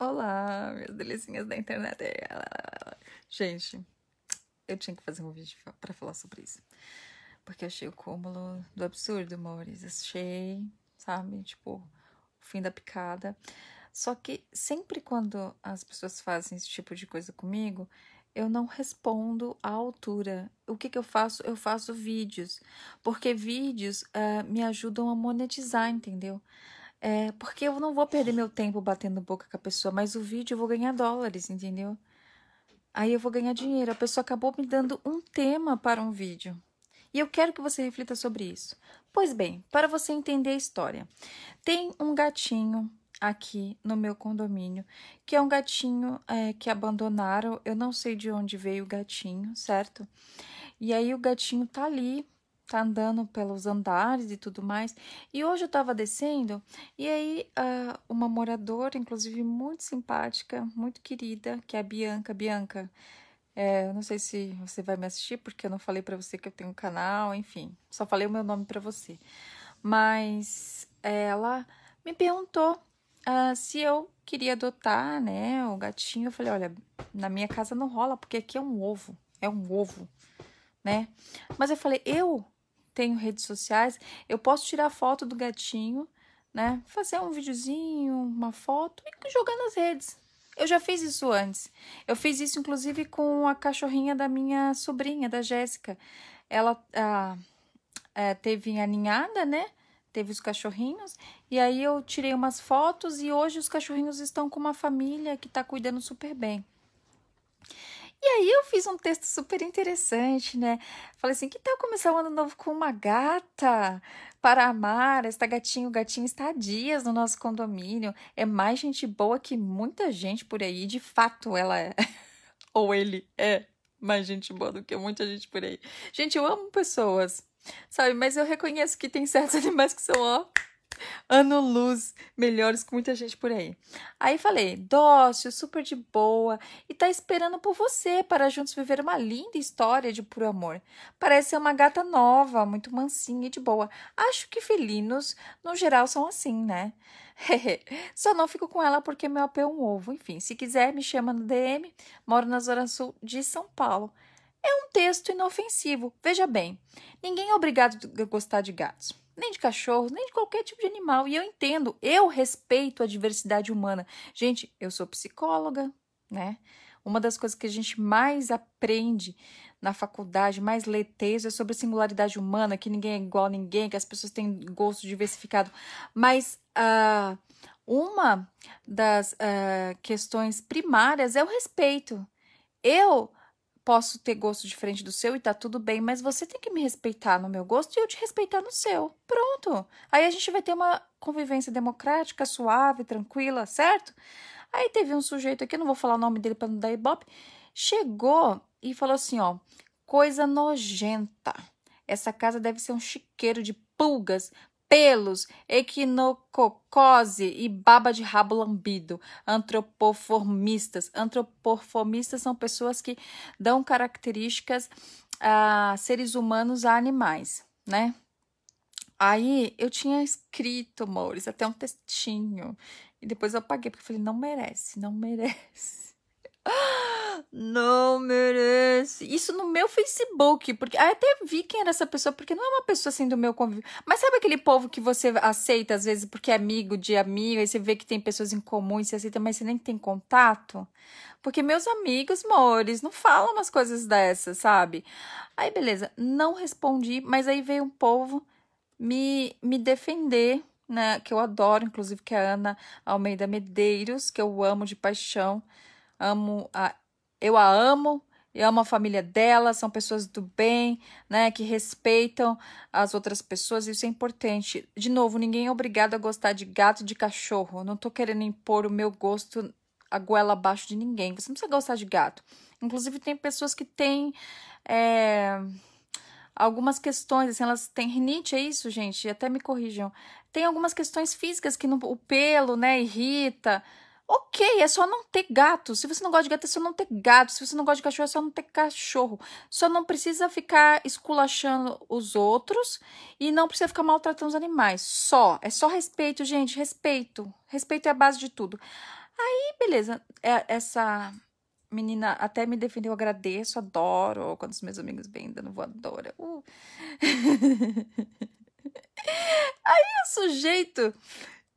Olá, minhas delicinhas da internet. Gente, eu tinha que fazer um vídeo para falar sobre isso. Porque achei o cúmulo do absurdo, amores. Achei, sabe? Tipo, o fim da picada. Só que sempre quando as pessoas fazem esse tipo de coisa comigo, eu não respondo à altura. O que, que eu faço? Eu faço vídeos. Porque vídeos uh, me ajudam a monetizar, entendeu? É, porque eu não vou perder meu tempo batendo boca com a pessoa, mas o vídeo eu vou ganhar dólares, entendeu? Aí eu vou ganhar dinheiro. A pessoa acabou me dando um tema para um vídeo. E eu quero que você reflita sobre isso. Pois bem, para você entender a história, tem um gatinho aqui no meu condomínio, que é um gatinho é, que abandonaram. Eu não sei de onde veio o gatinho, certo? E aí o gatinho tá ali tá andando pelos andares e tudo mais. E hoje eu tava descendo e aí uh, uma moradora, inclusive muito simpática, muito querida, que é a Bianca. Bianca, é, eu não sei se você vai me assistir porque eu não falei para você que eu tenho um canal, enfim, só falei o meu nome para você. Mas ela me perguntou uh, se eu queria adotar, né, o gatinho. Eu falei, olha, na minha casa não rola porque aqui é um ovo, é um ovo. Né? Mas eu falei, eu tenho redes sociais, eu posso tirar foto do gatinho, né? Fazer um videozinho, uma foto e jogar nas redes. Eu já fiz isso antes. Eu fiz isso, inclusive, com a cachorrinha da minha sobrinha, da Jéssica. Ela é, teve a teve né? Teve os cachorrinhos. E aí eu tirei umas fotos e hoje os cachorrinhos estão com uma família que está cuidando super bem. E aí eu fiz um texto super interessante, né? Falei assim, que tal começar o um ano novo com uma gata para amar? Esta gatinho, o gatinho está há dias no nosso condomínio. É mais gente boa que muita gente por aí. De fato, ela é. Ou ele é mais gente boa do que muita gente por aí. Gente, eu amo pessoas, sabe? Mas eu reconheço que tem certos animais que são, ó ano-luz melhores com muita gente por aí. Aí falei, dócil, super de boa e tá esperando por você para juntos viver uma linda história de puro amor. Parece ser uma gata nova, muito mansinha e de boa. Acho que felinos, no geral, são assim, né? Só não fico com ela porque meu apê é um ovo. Enfim, se quiser, me chama no DM. Moro na Zona Sul de São Paulo. É um texto inofensivo. Veja bem, ninguém é obrigado a gostar de gatos nem de cachorros, nem de qualquer tipo de animal. E eu entendo, eu respeito a diversidade humana. Gente, eu sou psicóloga, né? Uma das coisas que a gente mais aprende na faculdade, mais lê texto, é sobre a singularidade humana, que ninguém é igual a ninguém, que as pessoas têm gosto diversificado. Mas uh, uma das uh, questões primárias é o respeito. Eu posso ter gosto diferente do seu e tá tudo bem, mas você tem que me respeitar no meu gosto e eu te respeitar no seu. Pronto. Aí a gente vai ter uma convivência democrática, suave, tranquila, certo? Aí teve um sujeito aqui, não vou falar o nome dele para não dar ibope, chegou e falou assim, ó, coisa nojenta. Essa casa deve ser um chiqueiro de pulgas, pelos, equinococose e baba de rabo lambido, antropoformistas. Antropoformistas são pessoas que dão características a ah, seres humanos a animais, né? Aí eu tinha escrito, Mouris, até um textinho. E depois eu apaguei, porque eu falei, não merece, não merece. não merece. Isso no meu Facebook, porque ah, até vi quem era essa pessoa, porque não é uma pessoa assim do meu convívio. Mas sabe aquele povo que você aceita às vezes porque é amigo de amigo, aí você vê que tem pessoas em comum e você aceita, mas você nem tem contato? Porque meus amigos, mores, não falam umas coisas dessas, sabe? Aí beleza, não respondi, mas aí veio um povo me me defender né, que eu adoro, inclusive, que é a Ana Almeida Medeiros, que eu amo de paixão. Amo a eu a amo, eu amo a família dela, são pessoas do bem, né, que respeitam as outras pessoas, isso é importante. De novo, ninguém é obrigado a gostar de gato de cachorro. não tô querendo impor o meu gosto a goela abaixo de ninguém. Você não precisa gostar de gato. Inclusive, tem pessoas que têm é, algumas questões, assim, elas têm rinite, é isso, gente? Até me corrijam. Tem algumas questões físicas que o pelo, né, irrita. Ok, é só não ter gato. Se você não gosta de gato, é só não ter gato. Se você não gosta de cachorro, é só não ter cachorro. Só não precisa ficar esculachando os outros e não precisa ficar maltratando os animais. Só. É só respeito, gente. Respeito. Respeito é a base de tudo. Aí, beleza. É, essa menina até me defendeu. agradeço, adoro. Quando os meus amigos vêm dando voadora. Uh. Aí o sujeito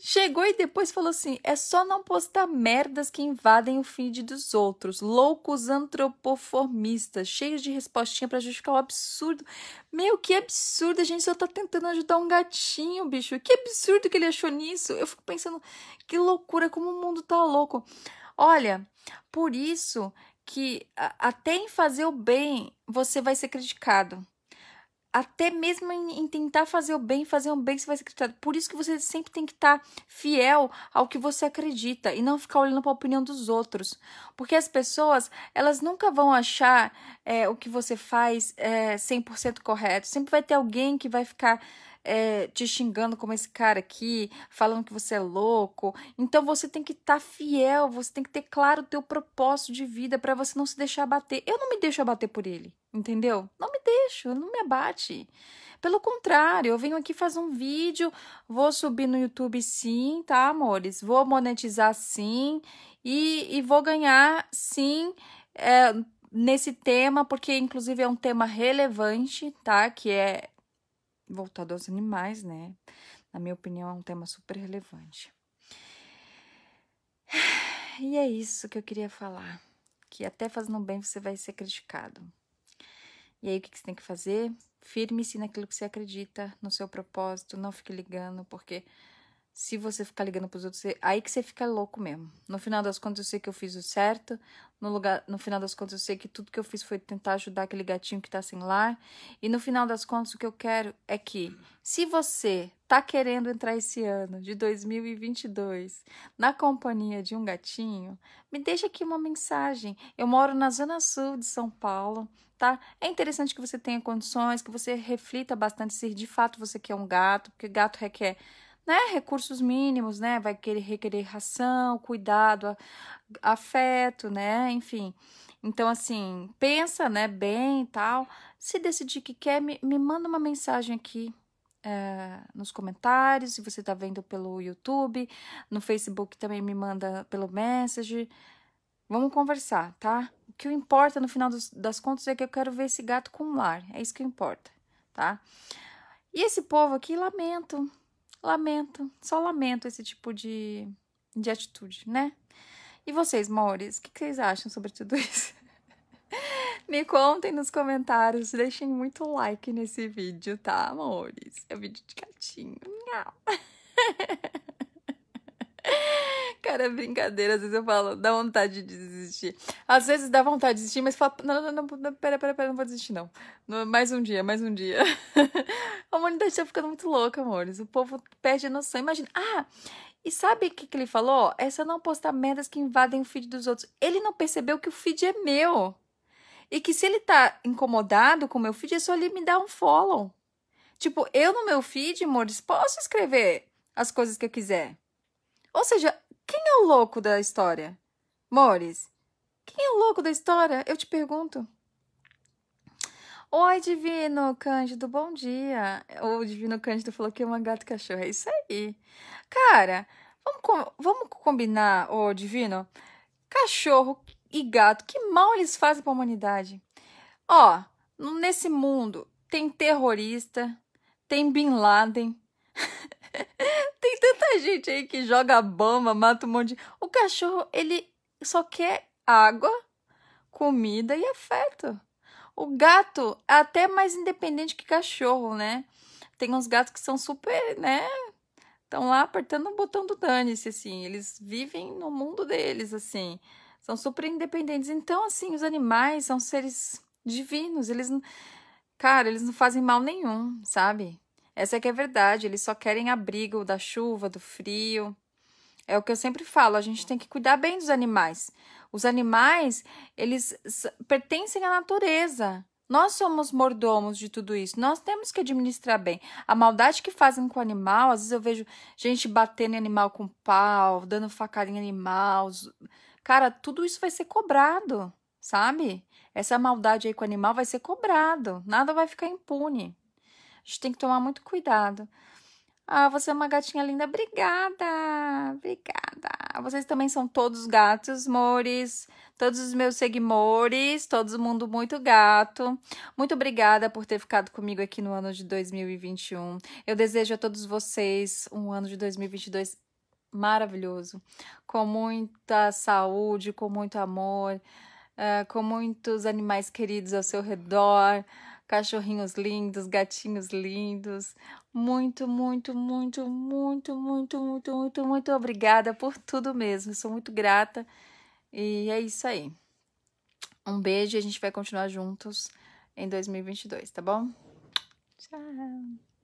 Chegou e depois falou assim: é só não postar merdas que invadem o feed dos outros. Loucos antropoformistas, cheios de respostinha para justificar o absurdo. Meu, que absurdo! A gente só tá tentando ajudar um gatinho, bicho. Que absurdo que ele achou nisso. Eu fico pensando: que loucura, como o mundo tá louco. Olha, por isso que até em fazer o bem você vai ser criticado até mesmo em, em, tentar fazer o bem, fazer um bem, você vai ser criticado. Por isso que você sempre tem que estar tá fiel ao que você acredita e não ficar olhando para a opinião dos outros. Porque as pessoas, elas nunca vão achar é, o que você faz é, 100% correto. Sempre vai ter alguém que vai ficar é, te xingando como esse cara aqui, falando que você é louco. Então você tem que estar tá fiel, você tem que ter claro o teu propósito de vida para você não se deixar abater. Eu não me deixo abater por ele, entendeu? Não me deixo, não me abate. Pelo contrário, eu venho aqui fazer um vídeo, vou subir no YouTube sim, tá, amores? Vou monetizar sim e, e vou ganhar sim. É, nesse tema, porque inclusive é um tema relevante, tá? Que é voltado aos animais, né? Na minha opinião, é um tema super relevante. E é isso que eu queria falar. Que até fazendo bem você vai ser criticado. E aí, o que você tem que fazer? Firme-se naquilo que você acredita, no seu propósito, não fique ligando, porque se você ficar ligando pros outros, aí que você fica louco mesmo. No final das contas, eu sei que eu fiz o certo. No, lugar, no final das contas, eu sei que tudo que eu fiz foi tentar ajudar aquele gatinho que tá sem lar. E no final das contas, o que eu quero é que, se você tá querendo entrar esse ano de 2022 na companhia de um gatinho, me deixa aqui uma mensagem. Eu moro na Zona Sul de São Paulo. Tá? É interessante que você tenha condições, que você reflita bastante se de fato você quer um gato, porque gato requer né, recursos mínimos, né, vai querer requerer ração, cuidado, afeto, né, enfim. Então, assim, pensa, né, bem e tal. Se decidir que quer, me, me manda uma mensagem aqui é, nos comentários, se você está vendo pelo YouTube, no Facebook também me manda pelo message. Vamos conversar, tá? O que importa no final dos, das contas é que eu quero ver esse gato com um lar. É isso que importa, tá? E esse povo aqui, lamento, Lamento, só lamento esse tipo de, de atitude, né? E vocês, mores, o que, que vocês acham sobre tudo isso? Me contem nos comentários, deixem muito like nesse vídeo, tá, amores? É o vídeo de gatinho. Miau. Cara, é brincadeira. Às vezes eu falo, dá vontade de desistir. Às vezes dá vontade de desistir, mas fala, não, não, não, não pera, pera, pera, não vou desistir, não. mais um dia, mais um dia. a humanidade tá ficando muito louca, amores. O povo perde a noção. Imagina, ah, e sabe o que, que ele falou? É só não postar merdas que invadem o feed dos outros. Ele não percebeu que o feed é meu. E que se ele tá incomodado com o meu feed, é só ele me dar um follow. Tipo, eu no meu feed, amores, posso escrever as coisas que eu quiser. Ou seja, quem é o louco da história? Mores, quem é o louco da história? Eu te pergunto. Oi, Divino Cândido, bom dia. O Divino Cândido falou que é uma gata cachorro. É isso aí. Cara, vamos, com... vamos combinar, ô Divino? Cachorro e gato, que mal eles fazem para a humanidade. Ó, nesse mundo tem terrorista, tem Bin Laden, Tem tanta gente aí que joga bomba, mata um monte de. O cachorro, ele só quer água, comida e afeto. O gato é até mais independente que cachorro, né? Tem uns gatos que são super, né? Estão lá apertando o botão do dane-se, assim. Eles vivem no mundo deles, assim. São super independentes. Então, assim, os animais são seres divinos. Eles, cara, eles não fazem mal nenhum, sabe? Essa é que é verdade, eles só querem abrigo da chuva, do frio. É o que eu sempre falo, a gente tem que cuidar bem dos animais. Os animais, eles pertencem à natureza. Nós somos mordomos de tudo isso. Nós temos que administrar bem. A maldade que fazem com o animal, às vezes eu vejo gente batendo em animal com pau, dando facada em animal. Cara, tudo isso vai ser cobrado, sabe? Essa maldade aí com o animal vai ser cobrado. Nada vai ficar impune. A gente tem que tomar muito cuidado. Ah, você é uma gatinha linda. Obrigada, obrigada. Vocês também são todos gatos, mores. Todos os meus seguidores, todo mundo muito gato. Muito obrigada por ter ficado comigo aqui no ano de 2021. Eu desejo a todos vocês um ano de 2022 maravilhoso, com muita saúde, com muito amor, ah, com muitos animais queridos ao seu redor cachorrinhos lindos, gatinhos lindos. Muito, muito, muito, muito, muito, muito, muito, muito obrigada por tudo mesmo. Sou muito grata. E é isso aí. Um beijo e a gente vai continuar juntos em 2022, tá bom? Tchau.